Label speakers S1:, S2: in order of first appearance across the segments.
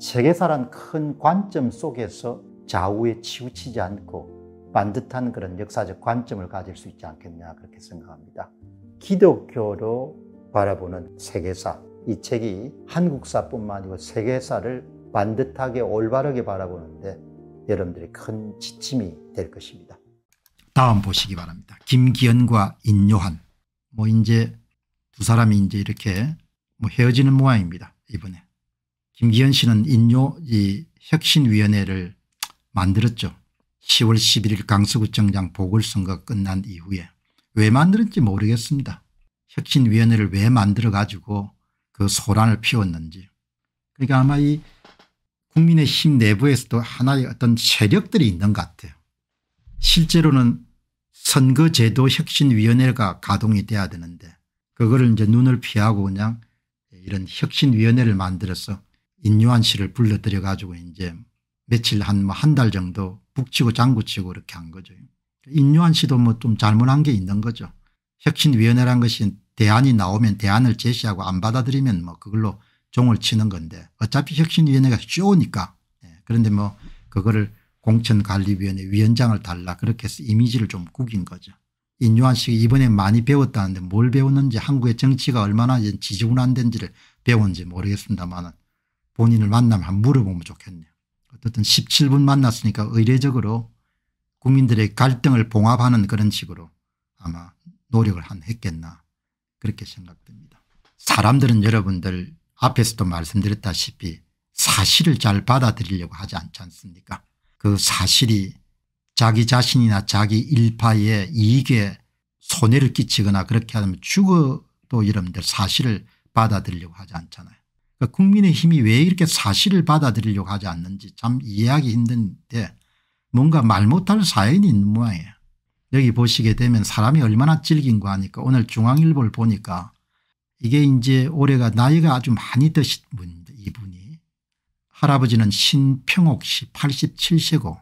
S1: 세계사란 큰 관점 속에서 좌우에 치우치지 않고 반듯한 그런 역사적 관점을 가질 수 있지 않겠냐 그렇게 생각합니다. 기독교로 바라보는 세계사 이 책이 한국사뿐만 아니고 세계사를 반듯하게 올바르게 바라보는데 여러분들이 큰 지침이 될 것입니다. 다음 보시기 바랍니다. 김기현과 인요한 뭐 이제 두 사람이 이제 이렇게 뭐 헤어지는 모양입니다. 이번에 김기현 씨는 인요 이 혁신위원회를 만들었죠. 10월 11일 강서구청장 보궐선거 끝난 이후에 왜 만들었는지 모르겠습니다. 혁신위원회를 왜 만들어 가지고 그 소란을 피웠는지. 그러니까 아마 이 국민의힘 내부에서도 하나의 어떤 세력들이 있는 것 같아요. 실제로는 선거제도 혁신위원회가 가동이 돼야 되는데 그거를 이제 눈을 피하고 그냥 이런 혁신위원회를 만들어서 인유한 씨를 불러들여 가지고 이제 며칠 한뭐한 달 정도 북치고 장구치고 이렇게 한 거죠. 인유한 씨도 뭐 좀 잘못한 게 있는 거죠. 혁신위원회란 것이 대안이 나오면 대안을 제시하고 안 받아들이면 뭐 그걸로 종을 치는 건데 어차피 혁신위원회가 쉬우니까 예, 그런데 뭐 그거를 공천관리위원회 위원장을 달라 그렇게 해서 이미지를 좀 구긴 거죠. 인유한 씨가 이번에 많이 배웠다는데 뭘 배웠는지 한국의 정치가 얼마나 지지분한 된지를 배운지 모르겠습니다만 본인을 만나면 한번 물어보면 좋겠네요. 어쨌든 17분 만났으니까 의례적으로 국민들의 갈등을 봉합하는 그런 식으로 아마 노력을 한 했겠나 그렇게 생각됩니다. 사람들은 여러분들 앞에서도 말씀드렸다시피 사실을 잘 받아들이려고 하지 않지 않습니까 그 사실이 자기 자신이나 자기 일파의 이익에 손해를 끼치거나 그렇게 하면 죽어도 여러분들 사실을 받아들이려고 하지 않잖아요. 그 그러니까 국민의힘이 왜 이렇게 사실을 받아들이려고 하지 않는지 참 이해하기 힘든데 뭔가 말 못할 사연이 있는 모양이에요. 여기 보시게 되면 사람이 얼마나 질긴거 하니까 오늘 중앙일보를 보니까 이게 이제 올해가 나이가 아주 많이 드신 분인데 이분이 할아버지는 신평옥 씨 87세고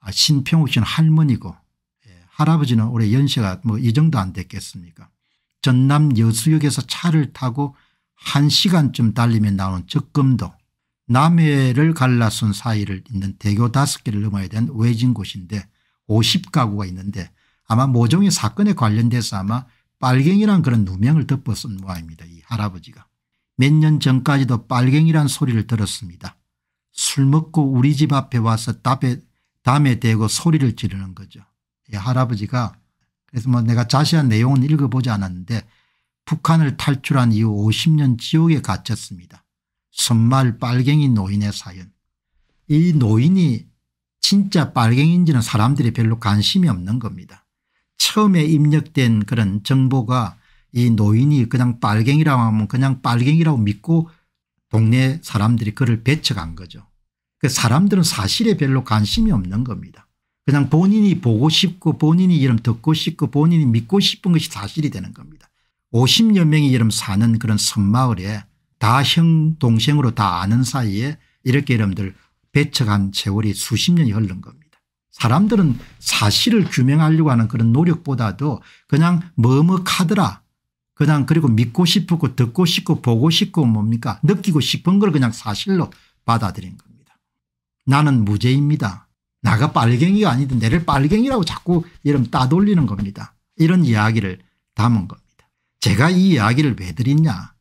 S1: 아, 신평옥 씨는 할머니고 예, 할아버지는 올해 연세가 뭐 이 정도 안 됐겠습니까 전남 여수역에서 차를 타고 한 시간쯤 달리면 나오는 적금도 남해를 갈라선 사이를 있는 대교 다섯 개를 넘어야 되는 외진 곳인데 50가구가 있는데 아마 모종의 사건에 관련돼서 아마 빨갱이란 그런 누명을 덮어쓴 모양입니다. 이 할아버지가. 몇 년 전까지도 빨갱이란 소리를 들었습니다. 술 먹고 우리 집 앞에 와서 담에, 담에 대고 소리를 지르는 거죠. 이 할아버지가 그래서 뭐 내가 자세한 내용은 읽어보지 않았는데 북한을 탈출한 이후 50년 지옥에 갇혔습니다. 선말 빨갱이 노인의 사연. 이 노인이 진짜 빨갱인지는 사람들이 별로 관심이 없는 겁니다. 처음에 입력된 그런 정보가 이 노인이 그냥 빨갱이라고 하면 그냥 빨갱이라고 믿고 동네 사람들이 그를 배척한 거죠. 그 사람들은 사실에 별로 관심이 없는 겁니다. 그냥 본인이 보고 싶고 본인이 이름 듣고 싶고 본인이 믿고 싶은 것이 사실이 되는 겁니다. 50여 명이 이름 사는 그런 섬마을에 다 형 동생으로 다 아는 사이에 이렇게 이름들 배척한 세월이 수십 년이 흐른 겁니다. 사람들은 사실을 규명하려고 하는 그런 노력보다도 그냥 머뭇하더라 그냥 그리고 믿고 싶고 듣고 싶고 보고 싶고 뭡니까 느끼고 싶은 걸 그냥 사실로 받아들인 겁니다. 나는 무죄입니다. 나가 빨갱이가 아니든 내를 빨갱이라고 자꾸 이름 따돌리는 겁니다. 이런 이야기를 담은 겁니다. 제가 이 이야기를 왜드렸냐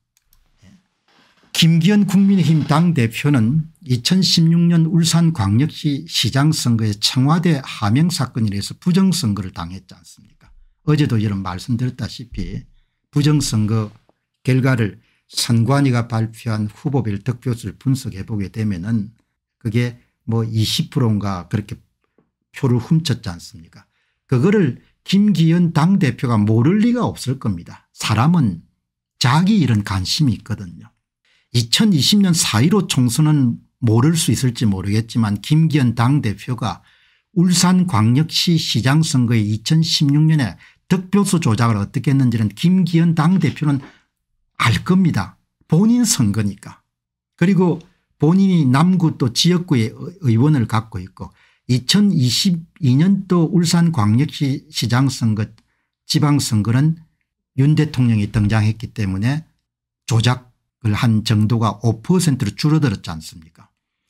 S1: 김기현 국민의힘 당대표는 2016년 울산광역시 시장 선거에 청와대 하명 사건이라 서 부정선거를 당했지 않습니까 어제도 여러분 말씀드렸다시피 부정선거 결과를 선관위가 발표한 후보별 득표수를 분석해 보게 되면 은 그게 뭐 20%인가 그렇게 표를 훔쳤지 않습니까 그거를 김기현 당대표가 모를 리가 없을 겁니다. 사람은 자기 일은 관심이 있거든요. 2020년 4.15 총선은 모를 수 있을지 모르겠지만 김기현 당대표가 울산광역시 시장 선거에 2016년에 득표수 조작을 어떻게 했는지는 김기현 당대표는 알 겁니다. 본인 선거니까. 그리고 본인이 남구 또 지역구의 의원을 갖고 있고 2022년도 울산 광역시 시장 선거 지방선거는 윤 대통령이 등장했기 때문에 조작을 한 정도가 5%로 줄어들었지 않습니까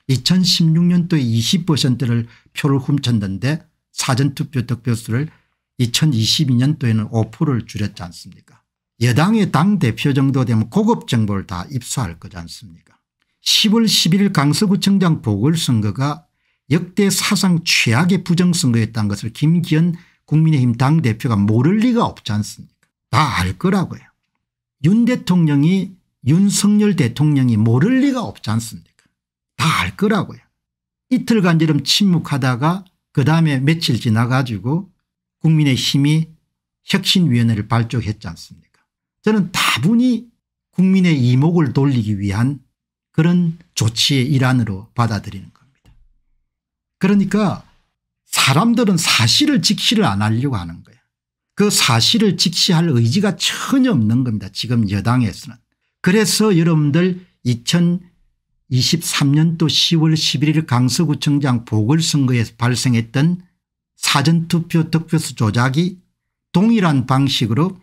S1: 2016년도에 20%를 표를 훔쳤는데 사전투표 득표수를 2022년도에는 5%를 줄였지 않습니까 여당의 당대표 정도 되면 고급 정보를 다 입수할 거지 않습니까 10월 11일 강서구청장 보궐선거가 역대 사상 최악의 부정선거였다는 것을 김기현 국민의힘 당대표가 모를 리가 없지 않습니까 다 알 거라고요. 윤 대통령이 윤석열 대통령이 모를 리가 없지 않습니까 다 알 거라고요. 이틀간처름 침묵하다가 그다음에 며칠 지나가지고 국민의힘이 혁신위원회를 발족했지 않습니까 저는 다분히 국민의 이목을 돌리기 위한 그런 조치의 일환으로 받아들이는 그러니까 사람들은 사실을 직시를 안 하려고 하는 거예요. 그 사실을 직시할 의지가 전혀 없는 겁니다. 지금 여당에서는. 그래서 여러분들 2023년도 10월 11일 강서구청장 보궐선거에서 발생했던 사전투표 득표수 조작이 동일한 방식으로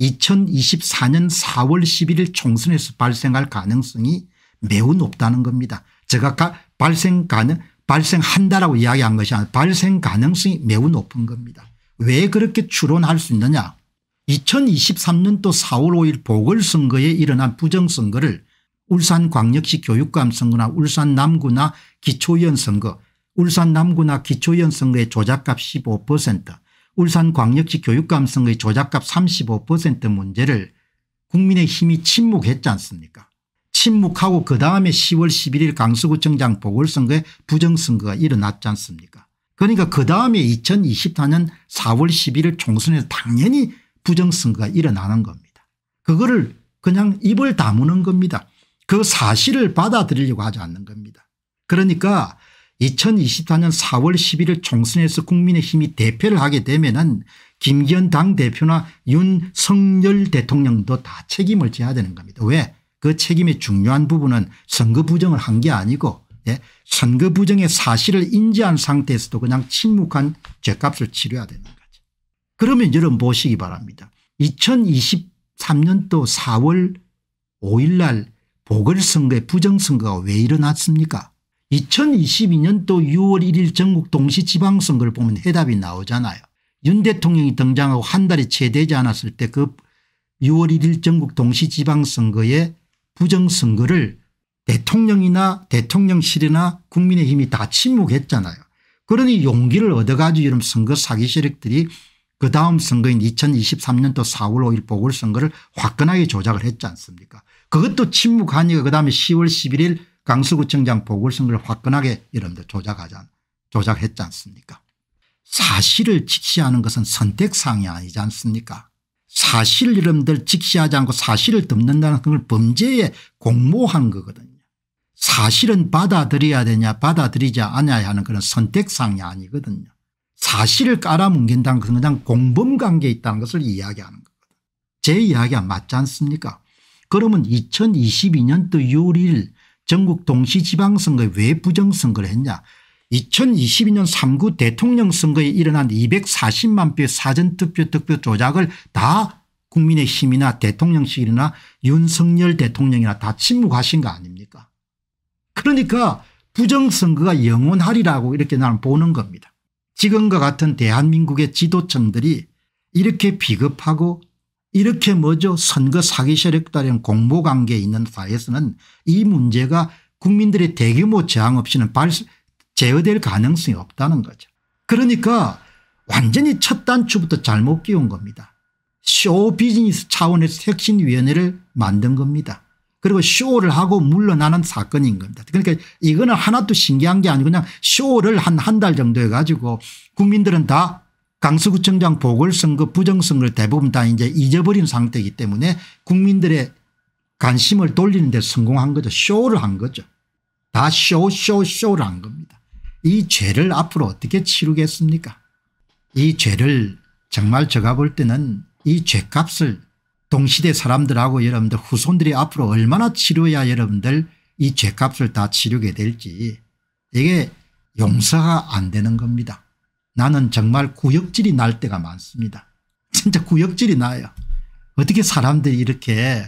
S1: 2024년 4월 11일 총선에서 발생할 가능성이 매우 높다는 겁니다. 제가 발생 가능 발생한다라고 이야기한 것이 아니라 발생 가능성이 매우 높은 겁니다. 왜 그렇게 추론할 수 있느냐 2023년도 4월 5일 보궐선거에 일어난 부정선거를 울산광역시 교육감 선거나 울산남구나 기초위원 선거 울산남구나 기초위원 선거의 조작값 15% 울산광역시 교육감 선거의 조작값 35% 문제를 국민의힘이 침묵했지 않습니까 침묵하고 그다음에 10월 11일 강서구청장 보궐선거에 부정선거가 일어났지 않습니까 그러니까 그다음에 2024년 4월 11일 총선에서 당연히 부정선거가 일어나는 겁니다. 그거를 그냥 입을 다무는 겁니다. 그 사실을 받아들이려고 하지 않는 겁니다. 그러니까 2024년 4월 11일 총선에서 국민의힘이 대표를 하게 되면 은 김기현 당대표나 윤석열 대통령도 다 책임을 져야 되는 겁니다. 왜그 책임의 중요한 부분은 선거 부정을 한 게 아니고 예? 선거 부정의 사실을 인지한 상태에서도 그냥 침묵한 죄값을 치러야 되는 거죠. 그러면 여러분 보시기 바랍니다. 2023년도 4월 5일 날 보궐선거에 부정선거가 왜 일어났습니까 2022년도 6월 1일 전국 동시지방선거를 보면 해답이 나오잖아요. 윤 대통령이 등장하고 한 달이 채 되지 않았을 때 그 6월 1일 전국 동시지방선거에 부정선거를 대통령이나 대통령실이나 국민의힘이 다 침묵했잖아요. 그러니 용기를 얻어가지고 이런 선거 사기 세력들이 그 다음 선거인 2023년도 4월 5일 보궐선거를 화끈하게 조작을 했지 않습니까 그것도 침묵하니까 그다음에 10월 11일 강서구청장 보궐선거를 화끈하게 이런 데 조작하자 조작했지 않습니까 사실을 직시하는 것은 선택사항이 아니지 않습니까 사실 이름들 직시하지 않고 사실을 덮는다는 걸 범죄에 공모한 거거든요. 사실은 받아들여야 되냐 받아들이지 않아야 하는 그런 선택상이 아니거든요. 사실을 깔아뭉갠다는 것은 그냥 공범관계에 있다는 것을 이야기하는 거거든요. 제 이야기가 맞지 않습니까 그러면 2022년도 6월 1일 전국 동시지방선거에 왜 부정선거를 했냐 2022년 3구 대통령 선거에 일어난 240만 표 사전투표 득표 조작을 다 국민의힘이나 대통령실이나 윤석열 대통령이나 다 침묵하신 거 아닙니까 그러니까 부정선거가 영원하리라고 이렇게 나는 보는 겁니다. 지금과 같은 대한민국의 지도층들이 이렇게 비겁하고 이렇게 뭐죠 선거 사기 세력들이랑 공모관계에 있는 사회에서는 이 문제가 국민들의 대규모 저항 없이는 발, 제어될 가능성이 없다는 거죠. 그러니까 완전히 첫 단추부터 잘못 끼운 겁니다. 쇼 비즈니스 차원에서 혁신위원회를 만든 겁니다. 그리고 쇼를 하고 물러나는 사건인 겁니다. 그러니까 이거는 하나도 신기한 게 아니고 그냥 쇼를 한 한 달 정도 해가지고 국민들은 다 강서구청장 보궐선거 부정선거를 대부분 다 이제 잊어버린 상태이기 때문에 국민들의 관심을 돌리는 데 성공한 거죠. 쇼를 한 거죠. 다 쇼, 쇼, 쇼를 한 겁니다. 이 죄를 앞으로 어떻게 치르겠습니까 이 죄를 정말 제가 볼 때는 이 죄값을 동시대 사람들하고 여러분들 후손들이 앞으로 얼마나 치료해야 여러분들 이 죄값을 다 치르게 될지 이게 용서가 안 되는 겁니다. 나는 정말 구역질이 날 때가 많습니다. 진짜 구역질이 나요. 어떻게 사람들이 이렇게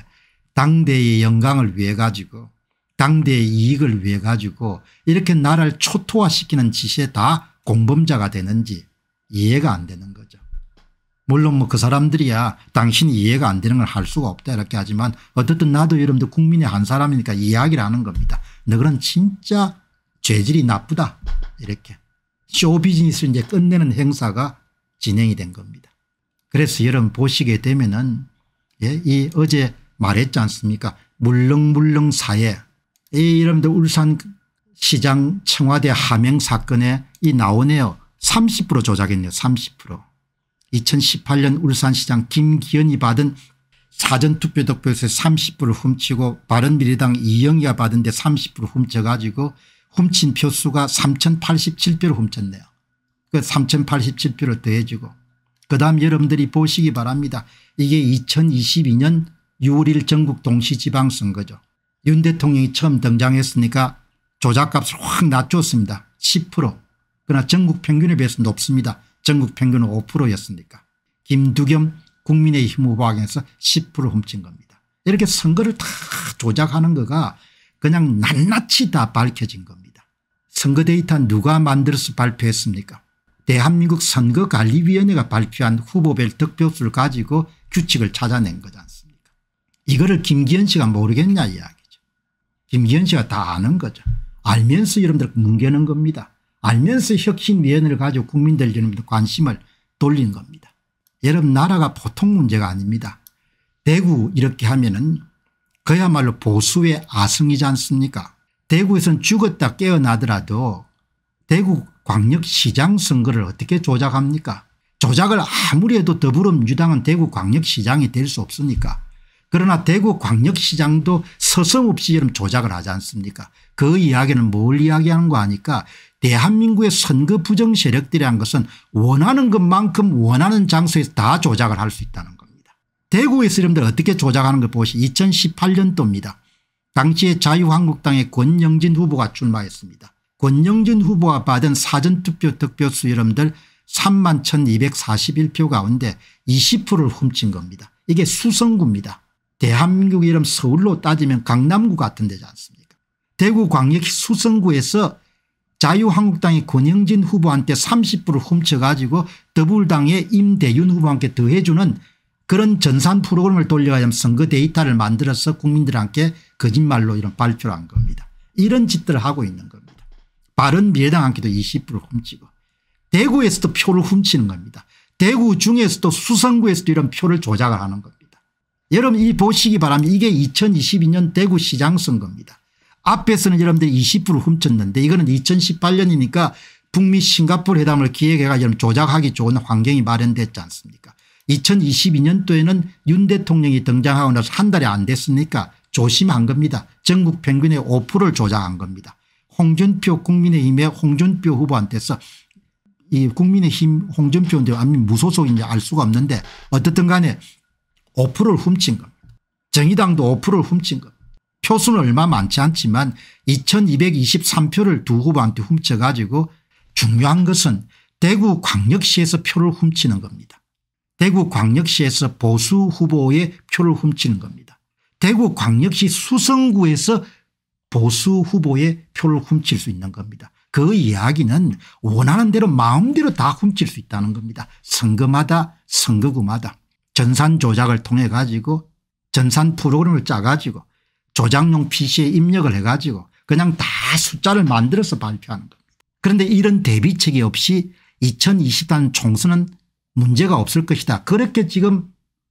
S1: 당대의 영광을 위해 가지고 당대의 이익을 위해 가지고 이렇게 나라를 초토화시키는 짓에 다 공범자가 되는지 이해가 안 되는 거죠. 물론 뭐 그 사람들이야 당신이 이해가 안 되는 걸 할 수가 없다 이렇게 하지만 어쨌든 나도 여러분들 국민의 한 사람이니까 이야기를 하는 겁니다. 너그런 진짜 죄질이 나쁘다 이렇게 쇼 비즈니스를 이제 끝내는 행사가 진행이 된 겁니다. 그래서 여러분 보시게 되면은 예, 이 어제 말했지 않습니까 물렁물렁 사회 이 여러분들 울산시장 청와대 하명 사건에 이 나오네요. 30% 조작했네요. 30%. 2018년 울산시장 김기현이 받은 사전투표 득표에서 30% 훔치고 바른미래당 이영희가 받은 데 30% 훔쳐가지고 훔친 표수가 3087표를 훔쳤네요. 그 3087표를 더해주고 그다음 여러분들이 보시기 바랍니다. 이게 2022년 6월 1 전국 동시지방선거죠. 윤 대통령이 처음 등장했으니까 조작값을 확 낮췄습니다. 10% 그러나 전국 평균에 비해서 높습니다. 전국 평균은 5%였으니까. 김두겸 국민의힘 후보에서 10% 훔친 겁니다. 이렇게 선거를 다 조작하는 거가 그냥 낱낱이 다 밝혀진 겁니다. 선거 데이터 누가 만들어서 발표했습니까 대한민국 선거관리위원회가 발표한 후보별 득표수를 가지고 규칙을 찾아낸 거지 않습니까 이거를 김기현 씨가 모르겠냐 이야기 김기현 씨가 다 아는 거죠. 알면서 여러분들 뭉개는 겁니다. 알면서 혁신위원회를 가지고 국민들 여러분들 관심을 돌린 겁니다. 여러분 나라가 보통 문제가 아닙니다. 대구 이렇게 하면은 그야말로 보수의 아승이지 않습니까 대구에서는 죽었다 깨어나더라도 대구 광역시장 선거를 어떻게 조작합니까 조작을 아무리 해도 더불어민주당은 대구 광역시장이 될 수 없으니까 그러나 대구 광역시장도 서슴없이 이런 조작을 하지 않습니까 그 이야기는 뭘 이야기하는 거 아니까 대한민국의 선거 부정 세력들이란 것은 원하는 것만큼 원하는 장소에서 다 조작을 할 수 있다는 겁니다. 대구에서 이름들 어떻게 조작하는 걸 보시 2018년도입니다. 당시에 자유한국당의 권영진 후보가 출마했습니다. 권영진 후보가 받은 사전투표 득표수 여러분들 3만 1241표 가운데 20%를 훔친 겁니다. 이게 수성구입니다. 대한민국 이름 서울로 따지면 강남구 같은 데지 않습니까 대구광역 수성구에서 자유한국당의 권영진 후보한테 30%를 훔쳐가지고 더불당의 임대윤 후보한테 더해주는 그런 전산 프로그램을 돌려가면 선거 데이터를 만들어서 국민들한테 거짓말로 이런 발표를 한 겁니다. 이런 짓들을 하고 있는 겁니다. 바른미래당한테도 20%를 훔치고 대구에서도 표를 훔치는 겁니다. 대구 중에서도 수성구에서도 이런 표를 조작을 하는 겁니다. 여러분 이 보시기 바랍니다. 이게 2022년 대구시장 선거입니다. 앞에서는 여러분들이 20% 훔쳤는데 이거는 2018년이니까 북미 싱가포르 회담을 기획해가 지러 조작하기 좋은 환경이 마련됐지 않습니까 2022년도에는 윤 대통령이 등장하고 나서 한 달이 안 됐습니까 조심한 겁니다. 전국 평균의 5%를 조작한 겁니다. 홍준표 국민의힘의 홍준표 후보한테서 이 국민의힘 홍준표인데 아니면 무소속인지 알 수가 없는데 어떻든 간에 5%를 훔친 겁니다. 정의당도 5%를 훔친 겁니다. 표수는 얼마 많지 않지만 2223표를 두 후보한테 훔쳐가지고 중요한 것은 대구 광역시에서 표를 훔치는 겁니다. 대구 광역시에서 보수 후보의 표를 훔치는 겁니다. 대구 광역시 수성구에서 보수 후보의 표를 훔칠 수 있는 겁니다. 그 이야기는 원하는 대로 마음대로 다 훔칠 수 있다는 겁니다. 선거마다 선거구마다. 전산 조작을 통해 가지고 전산 프로그램을 짜 가지고 조작용 PC에 입력을 해 가지고 그냥 다 숫자를 만들어서 발표하는 겁니다. 그런데 이런 대비책이 없이 2020년 총선은 문제가 없을 것이다. 그렇게 지금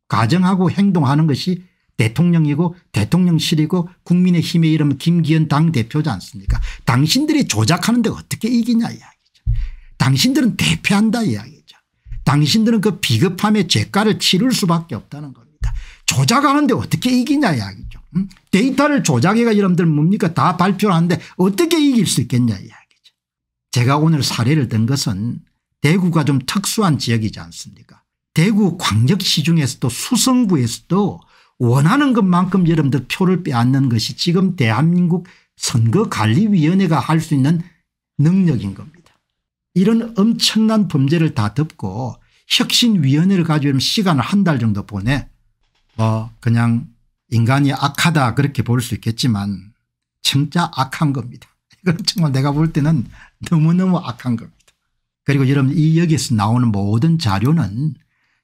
S1: 가정하고 행동하는 것이 대통령이고 대통령실이고 국민의힘의 이름 김기현 당대표지 않습니까 당신들이 조작하는데 어떻게 이기냐 이야기죠. 당신들은 대표한다 이야기 당신들은 그 비겁함의 죄가를 치를 수밖에 없다는 겁니다. 조작하는데 어떻게 이기냐 이야기죠. 음? 데이터를 조작해가 여러분들 뭡니까 다 발표를 하는데 어떻게 이길 수 있겠냐 이야기죠. 제가 오늘 사례를 든 것은 대구가 좀 특수한 지역이지 않습니까 대구 광역시중에서도 수성구에서도 원하는 것만큼 여러분들 표를 빼앗는 것이 지금 대한민국 선거관리위원회가 할 수 있는 능력인 겁니다. 이런 엄청난 범죄를 다 덮고 혁신위원회를 가지고 시간을 한 달 정도 보내 뭐 그냥 인간이 악하다 그렇게 볼 수 있겠지만 진짜 악한 겁니다. 이건 정말 내가 볼 때는 너무너무 악한 겁니다. 그리고 여러분 이 여기에서 나오는 모든 자료는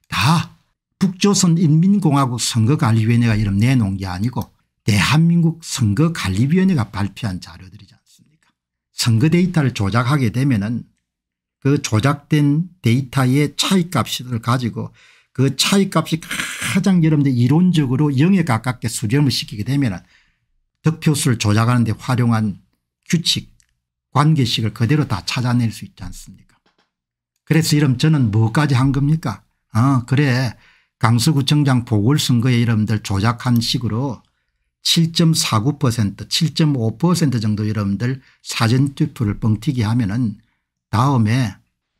S1: 다 북조선 인민공화국 선거관리위원회가 이름 내놓은 게 아니고 대한민국 선거관리위원회가 발표한 자료들이지 않습니까 선거 데이터를 조작하게 되면 은그 조작된 데이터의 차이값을 가지고 그 차이값이 가장 여러분들 이론적으로 0에 가깝게 수렴을 시키게 되면 득표수를 조작하는 데 활용한 규칙 관계식을 그대로 다 찾아낼 수 있지 않습니까 그래서 이름 저는 뭐까지 한 겁니까 아 그래 강서구청장 보궐선거에 여러분들 조작한 식으로 7.49% 7.5% 정도 여러분들 사전투표를 뻥튀기 하면은 다음에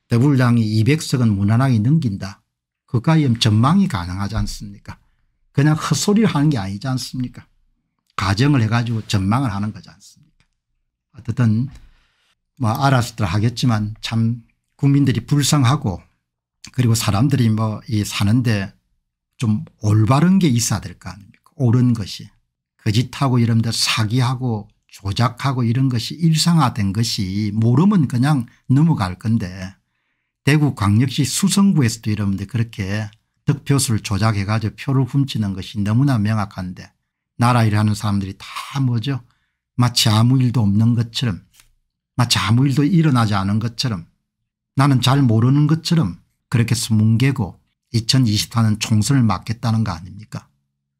S1: 더불당이 200석은 무난하게 넘긴다. 그까이 전망이 가능하지 않습니까 그냥 헛소리를 하는 게 아니지 않습니까 가정을 해가지고 전망을 하는 거지 않습니까 어쨌든 뭐 알았을 하겠지만 참 국민들이 불쌍하고 그리고 사람들이 뭐 이 사는데 좀 올바른 게 있어야 될 거 아닙니까 옳은 것이 거짓하고 이런데 사기하고 조작하고 이런 것이 일상화된 것이 모르면 그냥 넘어갈 건데 대구 광역시 수성구에서도 이러는데 그렇게 득표수를 조작해 가지고 표를 훔치는 것이 너무나 명확한데 나라 일하는 사람들이 다 뭐죠 마치 아무 일도 없는 것처럼 마치 아무 일도 일어나지 않은 것처럼 나는 잘 모르는 것처럼 그렇게 숨은개고 2024년 총선을 맡겠다는 거 아닙니까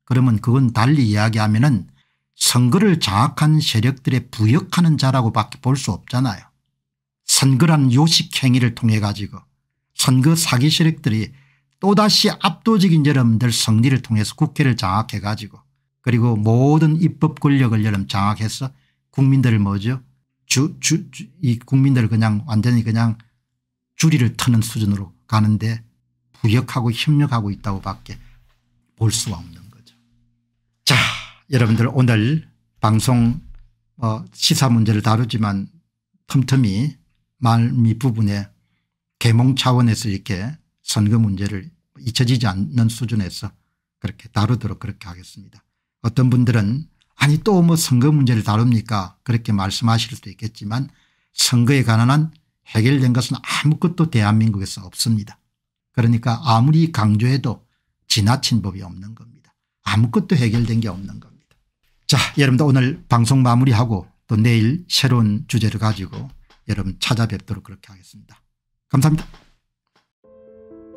S1: 그러면 그건 달리 이야기하면 은 선거를 장악한 세력들의 부역하는 자라고 밖에 볼 수 없잖아요. 선거란 요식 행위를 통해 가지고 선거 사기 세력들이 또다시 압도적인 여러분들 성리를 통해서 국회를 장악해 가지고 그리고 모든 입법 권력을 여러분 장악해서 국민들을 뭐죠 주, 주, 주, 이 국민들을 그냥 완전히 그냥 줄이를 트는 수준으로 가는데 부역하고 협력하고 있다고 밖에 볼 수가 없는 거예요. 여러분들 오늘 방송 어, 시사 문제를 다루지만 틈틈이 말 밑부분에 계몽 차원에서 이렇게 선거 문제를 잊혀지지 않는 수준에서 그렇게 다루도록 그렇게 하겠습니다. 어떤 분들은 아니 또 뭐 선거 문제를 다룹니까 그렇게 말씀하실 수도 있겠지만 선거에 관한 한 해결된 것은 아무것도 대한민국에서 없습니다. 그러니까 아무리 강조해도 지나친 법이 없는 겁니다. 아무것도 해결된 게 없는 겁니다. 자여러분들 오늘 방송 마무리하고 또 내일 새로운 주제를 가지고 여러분 찾아뵙도록 그렇게 하겠습니다. 감사합니다.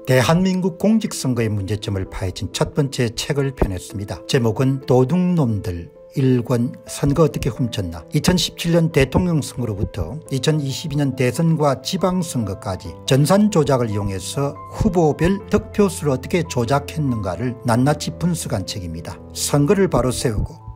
S1: 대한민국 공직선거의 문제점을 파헤친 첫 번째 책을 펴냈습니다. 제목은 도둑놈들 일권 선거 어떻게 훔쳤나 2017년 대통령 선거로부터 2022년 대선과 지방선거까지 전산 조작을 이용해서 후보별 득표수를 어떻게 조작했는가를 낱낱이 분석한 책입니다. 선거를 바로 세우고